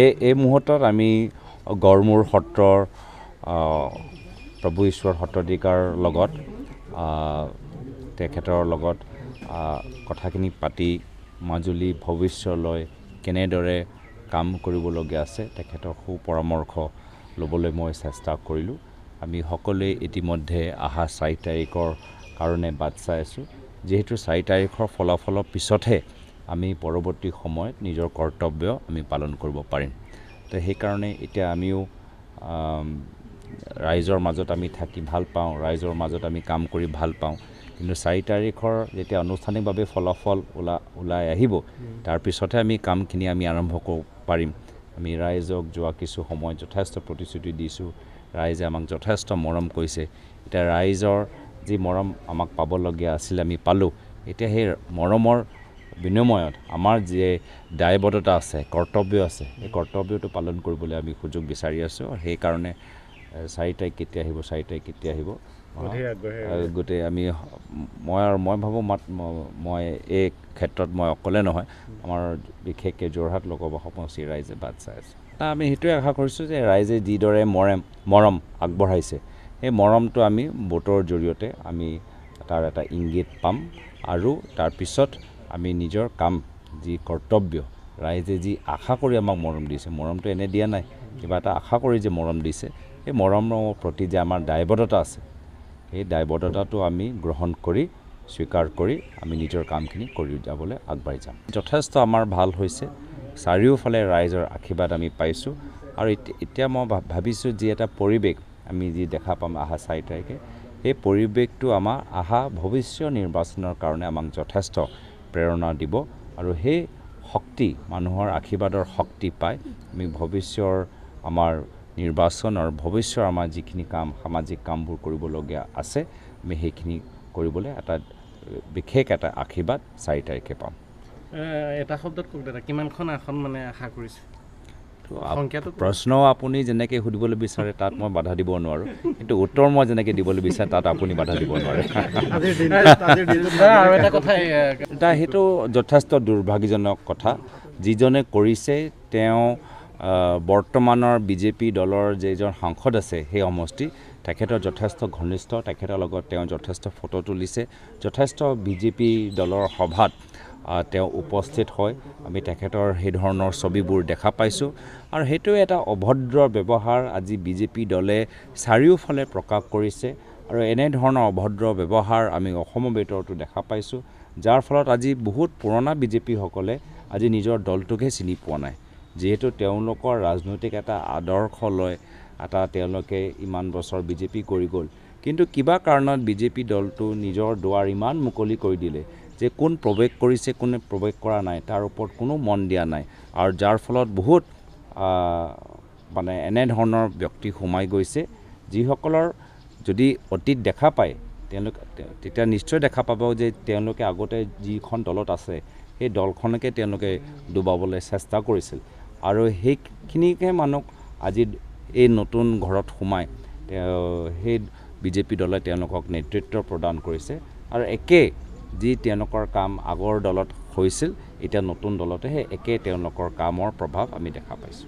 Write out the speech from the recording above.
এই এই মুহূৰ্তত আমি গড়মূৰ সত্ৰৰ প্ৰভু ঈশ্বৰ সত্ৰাধিকাৰ লগত তেখেতৰ লগত কথাখিনি পাতি মাজুলী ভৱিষ্যলৈ কেনেদৰে কাম কৰিবলগীয়া আছে তেখেতৰ সু পৰামৰ্শ ল'বলৈ মই চেষ্টা কৰিলোঁ আমি সকলোৱে ইতিমধ্যে অহা চাৰি তাৰিখৰ কাৰণে বাট চাই আছোঁ যিহেতু চাৰি তাৰিখৰ ফলাফলৰ পিছতহে আমি পৰৱৰ্তী সময়ত নিজৰ কৰ্তব্য আমি পালন কৰিব পাৰিম তো সেইকাৰণে এতিয়া আমিও ৰাইজৰ মাজত আমি থাকি ভাল পাওঁ ৰাইজৰ মাজত আমি কাম কৰি ভাল পাওঁ কিন্তু চাৰি তাৰিখৰ যেতিয়া আনুষ্ঠানিকভাৱে ফলাফল ওলা ওলাই আহিব তাৰপিছতহে আমি কামখিনি আমি আৰম্ভ কৰিব পাৰিম আমি ৰাইজক যোৱা কিছু সময় যথেষ্ট প্ৰতিশ্ৰুতি দিছোঁ ৰাইজে আমাক যথেষ্ট মৰম কৰিছে এতিয়া ৰাইজৰ যি মৰম আমাক পাবলগীয়া আছিলে আমি পালোঁ এতিয়া সেই মৰমৰ বিনিময়ত আমাৰ যি দায়বদ্ধতা আছে কৰ্তব্য আছে সেই কৰ্তব্যটো পালন কৰিবলৈ আমি সুযোগ বিচাৰি আছোঁ আৰু সেইকাৰণে চাৰি তাৰিখ কেতিয়া আহিব চাৰি তাৰিখ কেতিয়া আহিব গোটেই আমি মই আৰু মই ভাবোঁ মাত মই এই ক্ষেত্ৰত মই অকলে নহয় আমাৰ বিশেষকৈ যোৰহাট লোকসভা সমষ্টি ৰাইজে বাট চাই আছে তাৰ আমি সেইটোৱে আশা কৰিছোঁ যে ৰাইজে যিদৰে মৰে মৰম আগবঢ়াইছে সেই মৰমটো আমি ভোটৰ জৰিয়তে আমি তাৰ এটা ইংগিত পাম আৰু তাৰপিছত আমি নিজৰ কাম যি কৰ্তব্য ৰাইজে যি আশা কৰি আমাক মৰম দিছে মৰমটো এনে দিয়া নাই কিবা এটা আশা কৰি যে মৰম দিছে সেই মৰমৰ প্ৰতি যে আমাৰ দায়বদ্ধতা আছে সেই দায়বদ্ধতাটো আমি গ্ৰহণ কৰি স্বীকাৰ কৰি আমি নিজৰ কামখিনি কৰি যাবলৈ আগবাঢ়ি যাম যথেষ্ট আমাৰ ভাল হৈছে চাৰিওফালে ৰাইজৰ আশীৰ্বাদ আমি পাইছোঁ আৰু এতিয়া মই ভাবিছোঁ যি এটা পৰিৱেশ আমি যি দেখা পাম অহা চাৰি তাৰিখে সেই পৰিৱেশটো আমাৰ অহা ভৱিষ্য নিৰ্বাচনৰ কাৰণে আমাক যথেষ্ট প্ৰেৰণা দিব আৰু সেই শক্তি মানুহৰ আশীৰ্বাদৰ শক্তি পাই আমি ভৱিষ্যৰ আমাৰ নিৰ্বাচনৰ ভৱিষ্যৰ আমাৰ যিখিনি কাম সামাজিক কামবোৰ কৰিবলগীয়া আছে আমি সেইখিনি কৰিবলৈ এটা বিশেষ এটা আশীৰ্বাদ চাৰি তাৰিখে পাম এটা শব্দত কওক দাদা কিমানখন আসন মানে আশা কৰিছে প্ৰশ্ন আপুনি যেনেকৈ সুধিবলৈ বিচাৰে তাত মই বাধা দিব নোৱাৰোঁ কিন্তু উত্তৰ মই যেনেকৈ দিবলৈ বিচাৰে তাত আপুনি বাধা দিব নোৱাৰে আৰু এটা কথা এটা সেইটো যথেষ্ট দুৰ্ভাগ্যজনক কথা যিজনে কৰিছে তেওঁ বৰ্তমানৰ বিজেপি দলৰ যিজন সাংসদ আছে সেই সমষ্টি তেখেতৰ যথেষ্ট ঘনিষ্ঠ তেখেতৰ লগত তেওঁ যথেষ্ট ফটো তুলিছে যথেষ্ট বিজেপি দলৰ সভাত তেওঁ উপস্থিত হয় আমি তেখেতৰ সেই ধৰণৰ ছবিবোৰ দেখা পাইছোঁ আৰু সেইটোৱে এটা অভদ্ৰ ব্যৱহাৰ আজি বিজেপি দলে চাৰিওফালে প্ৰকাশ কৰিছে আৰু এনেধৰণৰ অভদ্ৰ ব্যৱহাৰ আমি অসমৰ ভিতৰতো দেখা পাইছোঁ যাৰ ফলত আজি বহুত পুৰণা বিজেপিসকলে আজি নিজৰ দলটোকহে চিনি পোৱা নাই যিহেতু তেওঁলোকৰ ৰাজনৈতিক এটা আদৰ্শ লয় এটা তেওঁলোকে ইমান বছৰ বিজেপি কৰি গ'ল কিন্তু কিবা কাৰণত বিজেপি দলটো নিজৰ দুৱাৰ ইমান মুকলি কৰি দিলে যে কোন প্ৰৱেশ কৰিছে কোনে প্ৰৱেশ কৰা নাই তাৰ ওপৰত কোনো মন দিয়া নাই আৰু যাৰ ফলত বহুত মানে এনেধৰণৰ ব্যক্তি সোমাই গৈছে যিসকলৰ যদি অতীত দেখা পায় তেওঁলোক তেতিয়া নিশ্চয় দেখা পাব যে তেওঁলোকে আগতে যিখন দলত আছে সেই দলখনকে তেওঁলোকে ডুবাবলৈ চেষ্টা কৰিছিল আৰু সেইখিনিকে মানুহক আজি এই নতুন ঘৰত সোমাই তেওঁ সেই বিজেপি দলে তেওঁলোকক নেতৃত্ব প্ৰদান কৰিছে আৰু একে যি তেওঁলোকৰ কাম আগৰ দলত হৈছিল এতিয়া নতুন দলতে সেই একে তেওঁলোকৰ কামৰ প্ৰভাৱ আমি দেখা পাইছোঁ